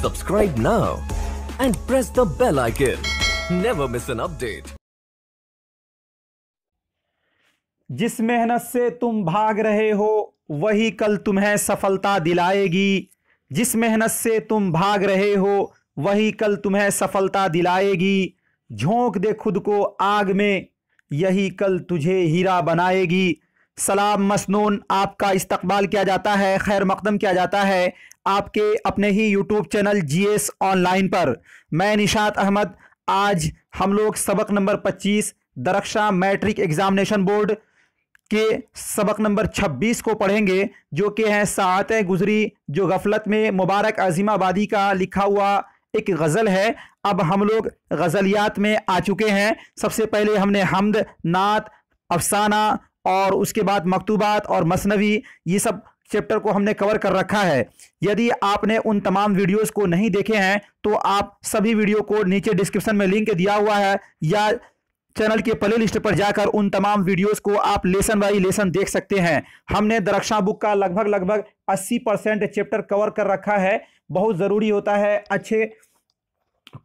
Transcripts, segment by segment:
Subscribe now and press the bell icon. Never miss an update. جس محنت سے تم بھاگ رہے ہو وہی کل تمہیں سفلتا دلائے گی جس محنت سے تم بھاگ رہے ہو وہی کل تمہیں سفلتا دلائے گی جھونک دے خود کو آگ میں یہی کل تجھے ہیرا بنائے گی سلام مسنون آپ کا استقبال کیا جاتا ہے خیر مقدم کیا جاتا ہے آپ کے اپنے ہی یوٹیوب چینل جی ایس آن لائن پر میں نشات احمد آج ہم لوگ سبق نمبر پچیس درخشاں میٹرک ایگزامنیشن بورڈ کے سبق نمبر چھبیس کو پڑھیں گے جو کہ ہیں ساعتیں گزری جو غفلت میں مبارک عظیم آبادی کا لکھا ہوا ایک غزل ہے اب ہم لوگ غزلیات میں آ چکے ہیں سب سے پہلے ہم نے حمد نعت افسانہ اور اس کے بعد مکتوبات اور مصنوعی یہ سب چیپٹر کو ہم نے کور کر رکھا ہے آپ نے ان تمام ویڈیوز کو نہیں دیکھے ہیں تو آپ سبھی ویڈیو کو نیچے ڈسکرپشن میں لنک دیا ہوا ہے یا چینل کے پلے لسٹ پر جا کر ان تمام ویڈیوز کو آپ لیسن بائی لیسن دیکھ سکتے ہیں ہم نے درکشا بک کا لگ بھگ لگ بھگ اسی پرسینٹ چیپٹر کور کر رکھا ہے بہت ضروری ہوتا ہے اچھے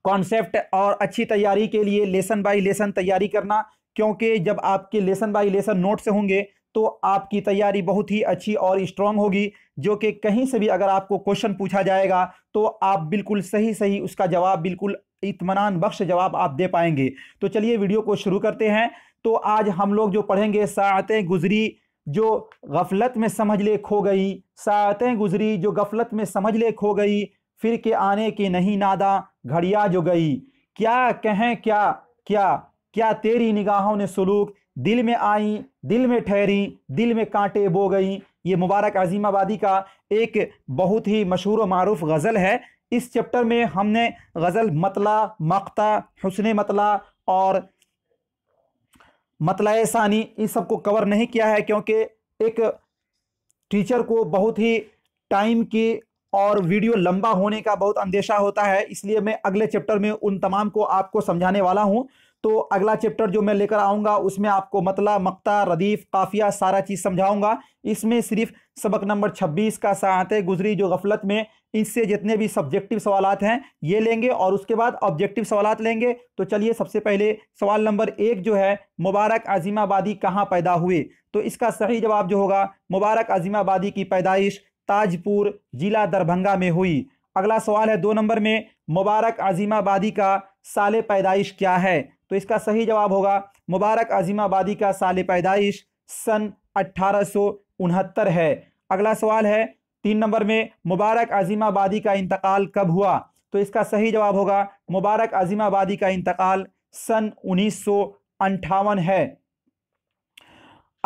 کانسیپٹ اور اچھی تیاری کے لیے لیسن بائی لیسن تیاری کرنا کیونکہ جب آپ کے لیسن بائی لیسن نوٹ سے ہوں گے تو آپ کی تیاری بہت ہی اچھی اور اسٹرانگ ہوگی جو کہ کہیں سے بھی اگر آپ کو کوشن پوچھا جائے گا تو آپ بالکل صحیح صحیح اس کا جواب بالکل اطمینان بخش جواب آپ دے پائیں گے تو چلیے ویڈیو کو شروع کرتے ہیں تو آج ہم لوگ جو پڑھیں گے ساعتیں گزری جو غفلت میں سمجھ لے کھو گئی ساعتیں گزری جو غفلت میں سمجھ لے کھو گئی پھر کے آنے کے نہیں نادا گھڑیا جو گئی کیا کہیں کیا کیا کیا تیری نگاہوں نے سلوک دل میں آئیں دل میں ٹھہریں دل میں کانٹے بو گئیں یہ مبارک عظیم آبادی کا ایک بہت ہی مشہور و معروف غزل ہے اس چپٹر میں ہم نے غزل مطلع مقتع حسن مطلع اور مطلع ثانی ان سب کو کور نہیں کیا ہے کیونکہ ایک ٹیچر کو بہت ہی ٹائم کی اور ویڈیو لمبا ہونے کا بہت اندیشہ ہوتا ہے اس لیے میں اگلے چپٹر میں ان تمام کو آپ کو سمجھانے والا ہوں تو اگلا چیپٹر جو میں لے کر آؤں گا اس میں آپ کو مطلع مقتع ردیف قافیہ سارا چیز سمجھاؤں گا اس میں صرف سبق نمبر چھبیس کا ساعت گزری جو غفلت میں اس سے جتنے بھی سبجیکٹو سوالات ہیں یہ لیں گے اور اس کے بعد اوبجیکٹیو سوالات لیں گے تو چلیے سب سے پہلے سوال نمبر ایک جو ہے مبارک عظیم آبادی کہاں پیدا ہوئے تو اس کا صحیح جواب جو ہوگا مبارک عظیم آبادی کی پیدائش تاج پور ضلع دربھنگا میں ہوئی اگلا سوال ہے دو نمبر میں مبارک عظیم آبادی کا سال پیدائش کیا ہے تو اس کا صحیح جواب ہوگا مبارک عظیم آبادی کا سال پیدائش سن اٹھارہ سو انہتر ہے اگلا سوال ہے تین نمبر میں مبارک عظیم آبادی کا انتقال کب ہوا تو اس کا صحیح جواب ہوگا مبارک عظیم آبادی کا انتقال سن انیس سو انٹھاون ہے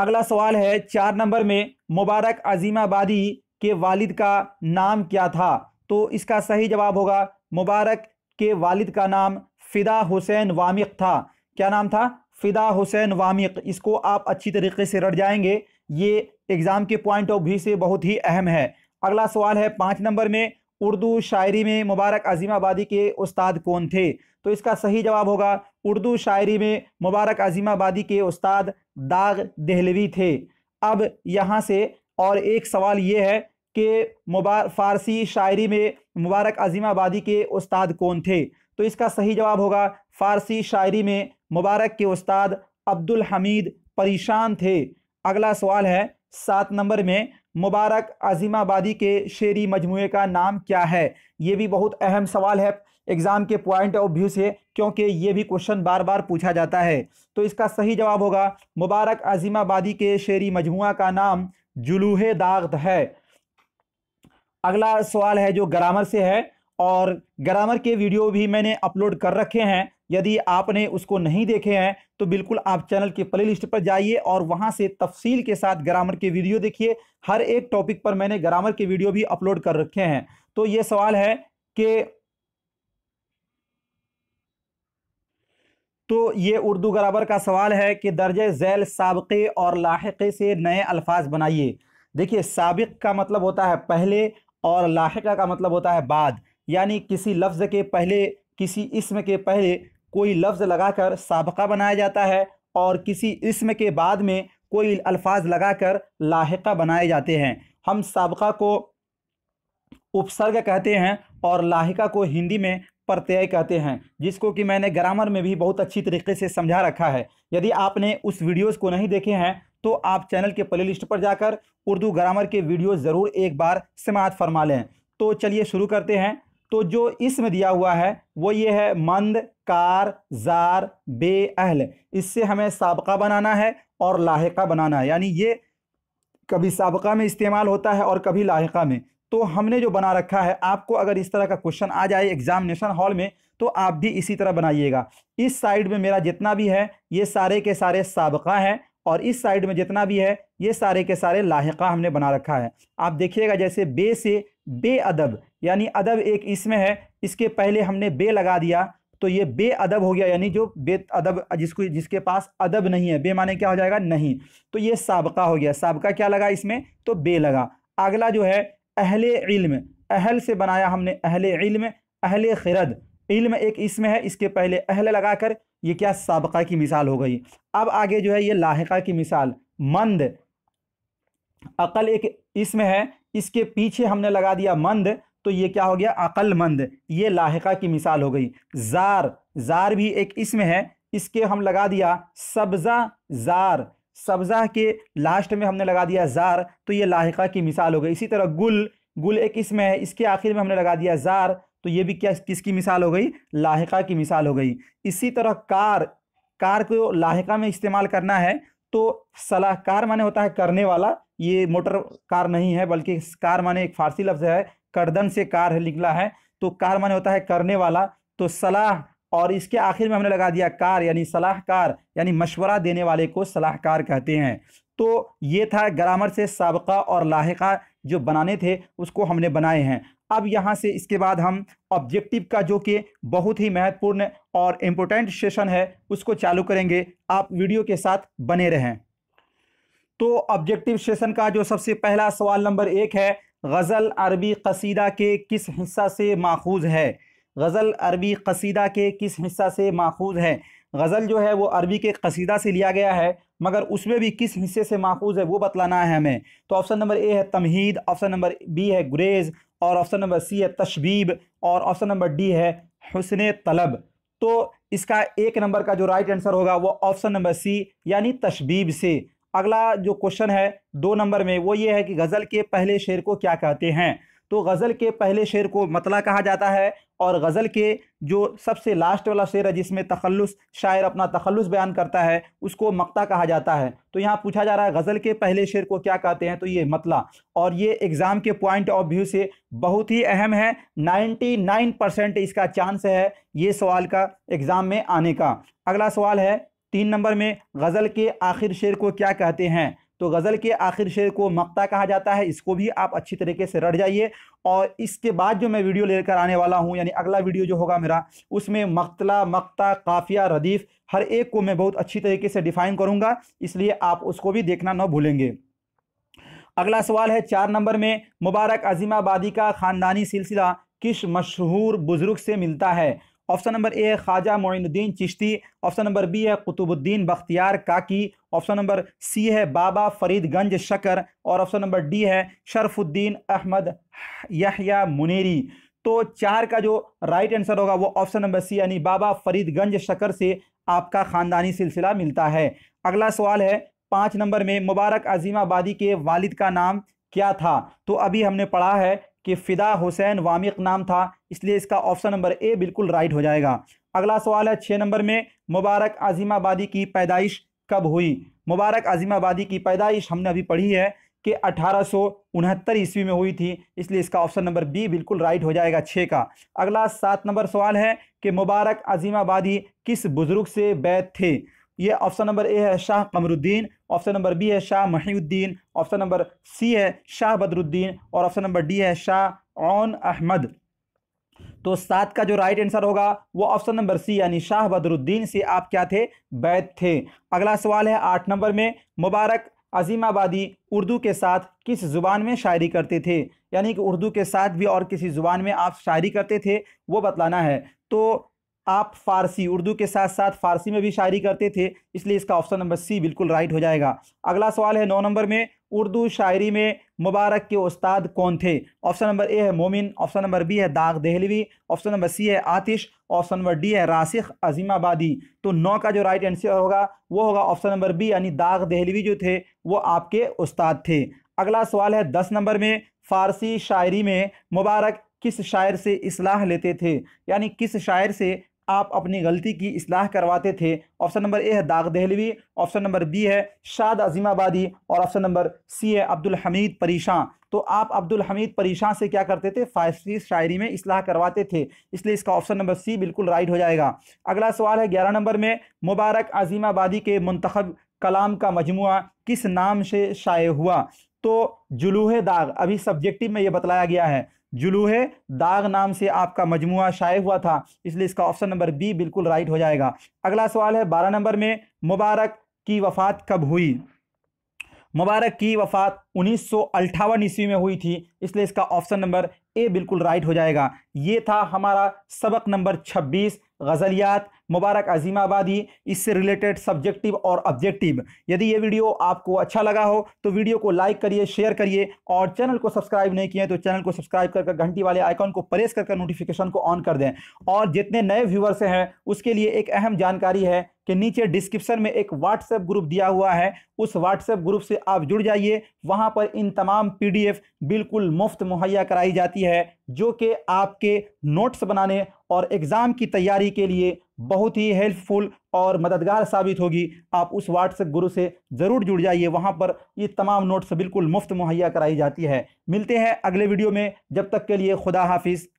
اگلا سوال ہے چار نمبر میں مبارک عظیم آبادی کے والد کا نام کیا تھا تو اس کا صحیح جواب ہوگا مبارک کے والد کا نام فدا حسین وامق تھا کیا نام تھا فدا حسین وامق اس کو آپ اچھی طریقے سے رڑ جائیں گے یہ اگزام کے پوائنٹ آف ویو سے بہت ہی اہم ہے اگلا سوال ہے پانچ نمبر میں اردو شاعری میں مبارک عظیم آبادی کے استاد کون تھے تو اس کا صحیح جواب ہوگا اردو شاعری میں مبارک عظیم آبادی کے استاد داغ دہلوی تھے اب یہاں سے اور ایک سوال یہ ہے کہ مبار فارسی شاعری میں مبارک عظیم آبادی کے استاد کون تھے تو اس کا صحیح جواب ہوگا فارسی شاعری میں مبارک کے استاد عبد الحمید پریشان تھے اگلا سوال ہے سات نمبر میں مبارک عظیم آبادی کے شعری مجموعے کا نام کیا ہے یہ بھی بہت اہم سوال ہے ایگزام کے پوائنٹ آف ویو سے کیونکہ یہ بھی کوشچن بار بار پوچھا جاتا ہے تو اس کا صحیح جواب ہوگا مبارک عظیم آبادی کے شعری مجموعہ کا نام جلوہ داغت ہے اگلا سوال ہے جو گرامر سے ہے اور گرامر کے ویڈیو بھی میں نے اپلوڈ کر رکھے ہیں یدی آپ نے اس کو نہیں دیکھے ہیں تو بالکل آپ چینل کے پلے لسٹ پر جائیے اور وہاں سے تفصیل کے ساتھ گرامر کے ویڈیو دیکھیے ہر ایک ٹاپک پر میں نے گرامر کے ویڈیو بھی اپلوڈ کر رکھے ہیں تو یہ سوال ہے کہ تو یہ اردو گرامر کا سوال ہے کہ درجہ ذیل سابقے اور لاحقے سے نئے الفاظ بنائیے دیکھیے سابق کا مطلب ہوتا ہے پہلے اور لاحقہ کا مطلب ہوتا ہے بعد یعنی کسی لفظ کے پہلے کسی اسم کے پہلے کوئی لفظ لگا کر سابقہ بنایا جاتا ہے اور کسی اسم کے بعد میں کوئی الفاظ لگا کر لاحقہ بنائے جاتے ہیں ہم سابقہ کو اپسرگ کہتے ہیں اور لاحقہ کو ہندی میں پرتیہ کہتے ہیں جس کو کہ میں نے گرامر میں بھی بہت اچھی طریقے سے سمجھا رکھا ہے یدی آپ نے اس ویڈیوز کو نہیں دیکھے ہیں تو آپ چینل کے پلے لسٹ پر جا کر اردو گرامر کے ویڈیوز ضرور ایک بار سماعت فرما لیں تو چلیے شروع کرتے ہیں تو جو اس میں دیا ہوا ہے وہ یہ ہے مند کار زار بے اہل اس سے ہمیں سابقہ بنانا ہے اور لاحقہ بنانا ہے یعنی یہ کبھی سابقہ میں استعمال ہوتا ہے اور کبھی لاحقہ میں تو ہم نے جو بنا رکھا ہے آپ کو اگر اس طرح کا کوشن آ جائے ایگزامنیشن ہال میں تو آپ بھی اسی طرح بنائیے گا اس سائیڈ میں میرا جتنا بھی ہے یہ سارے کے سارے سابقہ ہیں اور اس سائیڈ میں جتنا بھی ہے یہ سارے کے سارے لاحقہ ہم نے بنا رکھا ہے آپ دیکھیے گا جیسے بے سے بے ادب یعنی ادب ایک اسم ہے اس کے پہلے ہم نے بے لگا دیا تو یہ بے ادب ہو گیا یعنی جو بے ادب جس کو جس کے پاس ادب نہیں ہے بے معنی کیا ہو جائے گا نہیں تو یہ سابقہ ہو گیا سابقہ کیا لگا اس میں تو بے لگا اگلا جو ہے اہل علم اہل سے بنایا ہم نے اہل علم اہل خرد علم ایک اسم ہے اس کے پہلے اہل لگا کر یہ کیا سابقہ کی مثال ہو گئی اب آگے جو ہے یہ لاحقہ کی مثال مند عقل ایک اسم ہے اس کے پیچھے ہم نے لگا دیا مند تو یہ کیا ہو گیا عقل مند یہ لاحقہ کی مثال ہو گئی زار زار بھی ایک اسم ہے اس کے ہم لگا دیا سبزہ زار سبزہ کے لاسٹ میں ہم نے لگا دیا زار تو یہ لاحقہ کی مثال ہو گئی اسی طرح گل گل ایک اسم ہے اس کے آخر میں ہم نے لگا دیا زار تو یہ بھی کیا کس کی مثال ہو گئی لاحقہ کی مثال ہو گئی اسی طرح کار کار کو لاحقہ میں استعمال کرنا ہے تو صلاح کار ہوتا ہے کرنے والا یہ موٹر کار نہیں ہے بلکہ کار میں ایک فارسی لفظ ہے کردن سے کار نکلا ہے تو کار مانے ہوتا ہے کرنے والا تو صلاح اور اس کے آخر میں ہم نے لگا دیا کار یعنی صلاح کار یعنی مشورہ دینے والے کو صلاح کار کہتے ہیں تو یہ تھا گرامر سے سابقہ اور لاحقہ جو بنانے تھے اس کو ہم نے بنائے ہیں اب یہاں سے اس کے بعد ہم آبجیکٹو کا جو کہ بہت ہی مہتوپورن اور امپورٹنٹ سیشن ہے اس کو چالو کریں گے آپ ویڈیو کے ساتھ بنے رہیں تو آبجیکٹو سیشن کا جو سب سے پہلا سوال نمبر ایک ہے غزل عربی قصیدہ کے کس حصہ سے ماخوذ ہے غزل عربی قصیدہ کے کس حصہ سے ماخوذ ہے غزل جو ہے وہ عربی کے قصیدہ سے لیا گیا ہے مگر اس میں بھی کس حصے سے ماخوذ ہے وہ بتلانا ہے ہمیں تو آپشن نمبر اے ہے تمہید آپشن نمبر بی ہے گریز اور آپشن نمبر سی ہے تشبیب اور آپشن نمبر ڈی ہے حسن طلب تو اس کا ایک نمبر کا جو رائٹ آنسر ہوگا وہ آپشن نمبر سی یعنی تشبیب سے اگلا جو کوشچن ہے دو نمبر میں وہ یہ ہے کہ غزل کے پہلے شعر کو کیا کہتے ہیں تو غزل کے پہلے شعر کو مطلع کہا جاتا ہے اور غزل کے جو سب سے لاسٹ والا شعر ہے جس میں تخلص شاعر اپنا تخلص بیان کرتا ہے اس کو مقتہ کہا جاتا ہے تو یہاں پوچھا جا رہا ہے غزل کے پہلے شعر کو کیا کہتے ہیں تو یہ مطلع اور یہ ایگزام کے پوائنٹ آف ویو سے بہت ہی اہم ہے نائنٹی نائن پرسنٹ اس کا چانس ہے یہ سوال کا ایگزام میں آنے کا اگلا سوال ہے تین نمبر میں غزل کے آخر شعر کو کیا کہتے ہیں تو غزل کے آخر شعر کو مقتہ کہا جاتا ہے اس کو بھی آپ اچھی طریقے سے رڑ جائیے اور اس کے بعد جو میں ویڈیو لے کر آنے والا ہوں یعنی اگلا ویڈیو جو ہوگا میرا اس میں مقتلہ مقتہ قافیہ ردیف ہر ایک کو میں بہت اچھی طریقے سے ڈیفائن کروں گا اس لیے آپ اس کو بھی دیکھنا نہ بھولیں گے اگلا سوال ہے چار نمبر میں مبارک عظیم آبادی کا خاندانی سلسلہ کس مشہور بزرگ سے ملتا ہے آپشن نمبر اے خواجہ معین الدین چشتی آپشن نمبر بی ہے Qutb uddin Bakhtiyar Kaki option number C ہے بابا فرید گنج شکر اور آپشن نمبر ڈی ہے شرف الدین احمد یحییٰ منیری تو چار کا جو رائٹ آنسر ہوگا وہ آپشن نمبر سی یعنی بابا فرید گنج شکر سے آپ کا خاندانی سلسلہ ملتا ہے اگلا سوال ہے پانچ نمبر میں مبارک عظیم آبادی کے والد کا نام کیا تھا تو ابھی ہم نے پڑھا ہے کہ فدا حسین وامق نام تھا اس لیے اس کا آپشن نمبر اے بالکل رائٹ ہو جائے گا اگلا سوال ہے چھ نمبر میں مبارک عظیم آبادی کی پیدائش کب ہوئی مبارک عظیم آبادی کی پیدائش ہم نے ابھی پڑھی ہے کہ اٹھارہ سو انہتر عیسوی میں ہوئی تھی اس لیے اس کا آپشن نمبر بی بالکل رائٹ ہو جائے گا چھ کا اگلا سات نمبر سوال ہے کہ مبارک عظیم آبادی کس بزرگ سے بیت تھے یہ آپشن نمبر اے ہے شاہ قمر الدین آپشن نمبر بی ہے شاہ محی الدین آپشن نمبر سی ہے شاہ بدر الدین اور آپشن نمبر ڈی ہے شاہ عون احمد تو سات کا جو رائٹ آنسر ہوگا وہ آپشن نمبر سی یعنی شاہ بدر الدین سے آپ کیا تھے بیت تھے اگلا سوال ہے آٹھ نمبر میں مبارک عظیم آبادی اردو کے ساتھ کس زبان میں شاعری کرتے تھے یعنی کہ اردو کے ساتھ بھی اور کسی زبان میں آپ شاعری کرتے تھے وہ بتلانا ہے تو آپ فارسی اردو کے ساتھ ساتھ فارسی میں بھی شاعری کرتے تھے اس لیے اس کا آپشن نمبر سی بالکل رائٹ ہو جائے گا اگلا سوال ہے نو نمبر میں اردو شاعری میں مبارک کے استاد کون تھے آپشن نمبر اے ہے مومن آپشن نمبر بی ہے داغ دہلوی آپشن نمبر سی ہے آتش آپشن نمبر ڈی ہے راسخ عظیم آبادی تو نو کا جو رائٹ آنسر ہوگا وہ ہوگا آپشن نمبر بی یعنی داغ دہلوی جو تھے وہ آپ کے استاد تھے اگلا سوال ہے دس نمبر میں فارسی شاعری میں مبارک کس شاعر سے اصلاح لیتے تھے یعنی کس شاعر سے آپ اپنی غلطی کی اصلاح کرواتے تھے آپشن نمبر اے ہے داغ دہلوی آپشن نمبر بی ہے شاد عظیم آبادی اور آپشن نمبر سی ہے عبد الحمید پریشاں تو آپ عبد الحمید پریشاں سے کیا کرتے تھے فائسی شاعری میں اصلاح کرواتے تھے اس لیے اس کا آپشن نمبر سی بالکل رائٹ ہو جائے گا اگلا سوال ہے گیارہ نمبر میں مبارک عظیم آبادی کے منتخب کلام کا مجموعہ کس نام سے شائع ہوا تو جلوہ داغ ابھی سبجیکٹو میں یہ بتلایا گیا ہے جلوہ داغ نام سے آپ کا مجموعہ شائع ہوا تھا اس لیے اس کا آپشن نمبر بی بالکل رائٹ ہو جائے گا اگلا سوال ہے بارہ نمبر میں مبارک کی وفات کب ہوئی مبارک کی وفات انیس سو اٹھاون عیسوی میں ہوئی تھی اس لیے اس کا آپشن نمبر اے بالکل رائٹ ہو جائے گا یہ تھا ہمارا سبق نمبر چھبیس غزلیات مبارک عظیم آبادی اس سے ریلیٹڈ سبجیکٹیو اور یدی یہ ویڈیو آپ کو اچھا لگا ہو تو ویڈیو کو لائک کریے شیئر کریے اور چینل کو سبسکرائب نہیں کیے تو چینل کو سبسکرائب کر کر گھنٹی والے آئیکن کو پریس کر کر نوٹیفکیشن کو آن کر دیں اور جتنے نئے سے ہیں اس کے لیے ایک اہم جانکاری ہے کہ نیچے ڈسکرپشن میں ایک واٹس ایپ گروپ دیا ہوا ہے اس واٹس ایپ گروپ سے آپ جڑ جائیے وہاں پر ان تمام پی ڈی ایف بالکل مفت مہیا کرائی جاتی ہے ہے جو کہ آپ کے نوٹس بنانے اور ایگزام کی تیاری کے لیے بہت ہی ہیلپ فل اور مددگار ثابت ہوگی آپ اس واٹس ایپ گرو سے ضرور جڑ جائیے وہاں پر یہ تمام نوٹس بالکل مفت مہیا کرائی جاتی ہے ملتے ہیں اگلے ویڈیو میں جب تک کے لیے خدا حافظ